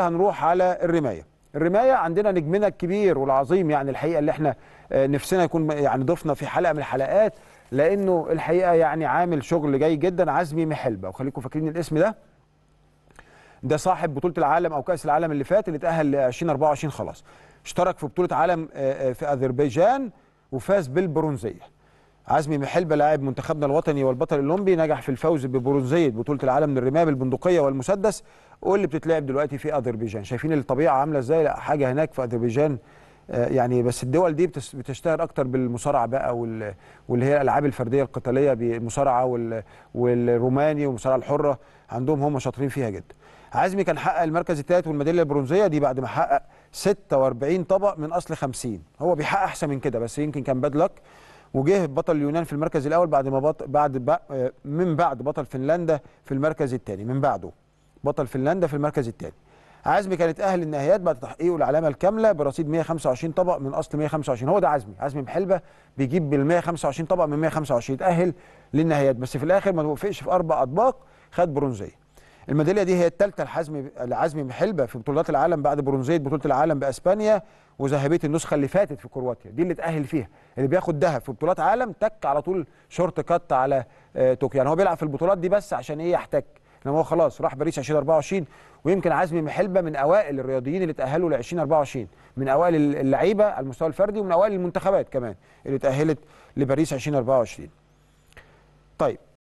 هنروح على الرمايه الرمايه عندنا نجمنا الكبير والعظيم يعني الحقيقه اللي احنا آه، نفسنا يكون يعني ضفنا في حلقه من الحلقات لانه الحقيقه يعني عامل شغل جاي جدا عزمي محلبه وخليكم فاكرين الاسم ده ده صاحب بطوله العالم او كاس العالم اللي فات اللي اتاهل ل 2024 خلاص اشترك في بطوله عالم آه، آه، في اذربيجان وفاز بالبرونزيه عزمي محلبه لاعب منتخبنا الوطني والبطل الاولمبي نجح في الفوز ببرونزيه بطوله العالم للرمايه بالبندقيه والمسدس واللي بتتلعب دلوقتي في اذربيجان شايفين الطبيعه عامله ازاي لا حاجه هناك في اذربيجان آه، يعني بس الدول دي بتشتهر اكتر بالمصارعه بقى واللي هي الالعاب الفرديه القتاليه بالمصارعه والروماني والمصارعه الحره عندهم هم شاطرين فيها جدا عزمي كان حقق المركز الثالث والميداليه البرونزيه دي بعد ما حقق 46 طبق من اصل 50 هو بيحقق احسن من كده بس يمكن كان باد لك وجه بطل اليونان في المركز الاول بعد ما بط... بعد ب... آه، من بعد بطل فنلندا في المركز الثاني من بعده بطل فنلندا في المركز الثاني عزمي كان اتاهل النهائيات بعد تحقيقه العلامه الكامله برصيد 125 طبق من اصل 125 هو ده عزمي عزمي محلبه بيجيب بال 125 طبق من 125 اتاهل للنهائيات بس في الاخر ما وفقش في اربع اطباق خد برونزيه الميداليه دي هي الثالثه لحزمي لعزمي محلبه في بطولات العالم بعد برونزيه بطوله العالم باسبانيا وذهبيه النسخه اللي فاتت في كرواتيا دي اللي اتاهل فيها اللي بياخد ذهب في بطولات عالم تك على طول شورت كات على آه، طوكيو يعني هو بيلعب في البطولات دي بس عشان ايه يحتك انما هو خلاص راح باريس 2024 ويمكن عزمي محلبه من اوائل الرياضيين اللي تاهلوا ل 2024 من اوائل اللعيبه على المستوى الفردي ومن اوائل المنتخبات كمان اللي تاهلت لباريس 2024 طيب